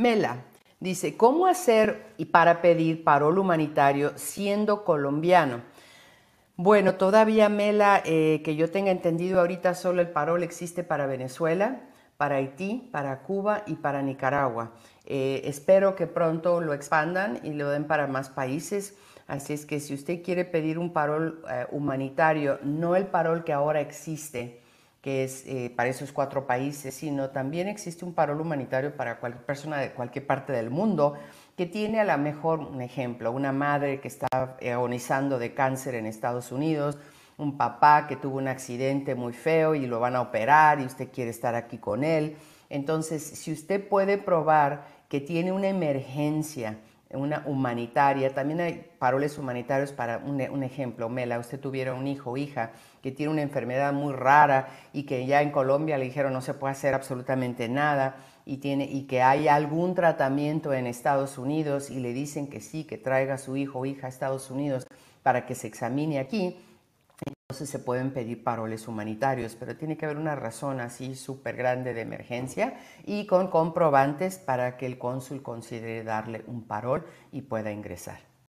Mela dice, ¿cómo hacer y para pedir parol humanitario siendo colombiano? Bueno, todavía Mela, eh, que yo tenga entendido ahorita solo el parol existe para Venezuela, para Haití, para Cuba y para Nicaragua. Eh, espero que pronto lo expandan y lo den para más países. Así es que si usted quiere pedir un parol eh, humanitario, no el parol que ahora existe, que es eh, para esos cuatro países, sino también existe un parol humanitario para cualquier persona de cualquier parte del mundo que tiene a lo mejor un ejemplo, una madre que está agonizando de cáncer en Estados Unidos, un papá que tuvo un accidente muy feo y lo van a operar y usted quiere estar aquí con él. Entonces, si usted puede probar que tiene una emergencia, una humanitaria, también hay paroles humanitarios para un, ejemplo, Mela, usted tuviera un hijo o hija que tiene una enfermedad muy rara y que ya en Colombia le dijeron no se puede hacer absolutamente nada y, tiene, y que hay algún tratamiento en Estados Unidos y le dicen que sí, que traiga a su hijo o hija a Estados Unidos para que se examine aquí, entonces se pueden pedir paroles humanitarios, pero tiene que haber una razón así súper grande de emergencia y con comprobantes para que el cónsul considere darle un parol y pueda ingresar.